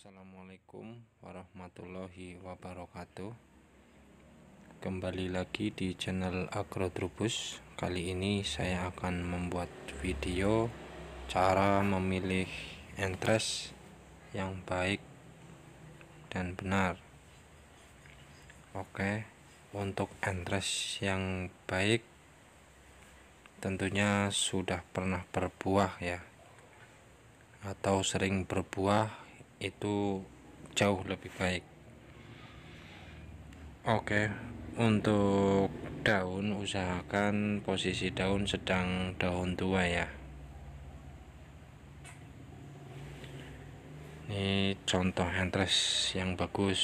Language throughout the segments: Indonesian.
Assalamualaikum warahmatullahi wabarakatuh Kembali lagi di channel Agrotrubus Kali ini saya akan membuat video Cara memilih entres yang baik dan benar Oke untuk entres yang baik Tentunya sudah pernah berbuah ya atau sering berbuah itu jauh lebih baik oke untuk daun usahakan posisi daun sedang daun tua ya ini contoh entres yang bagus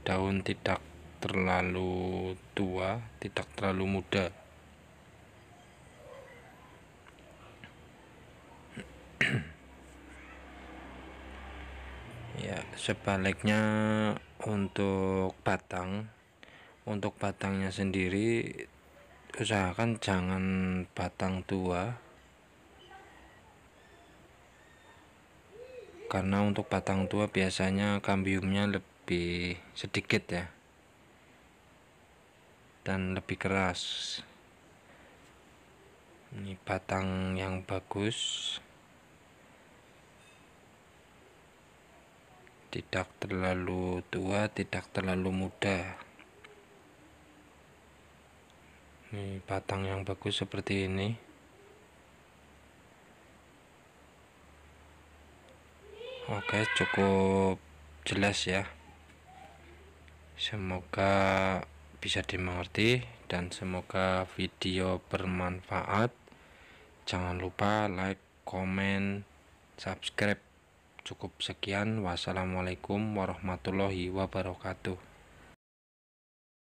daun tidak terlalu tua tidak terlalu muda ya sebaliknya untuk batang untuk batangnya sendiri usahakan jangan batang tua karena untuk batang tua biasanya kambiumnya lebih sedikit ya dan lebih keras ini batang yang bagus tidak terlalu tua, tidak terlalu muda. Ini batang yang bagus seperti ini. Oke, cukup jelas ya. Semoga bisa dimengerti dan semoga video bermanfaat. Jangan lupa like, comment, subscribe Cukup sekian. Wassalamualaikum warahmatullahi wabarakatuh.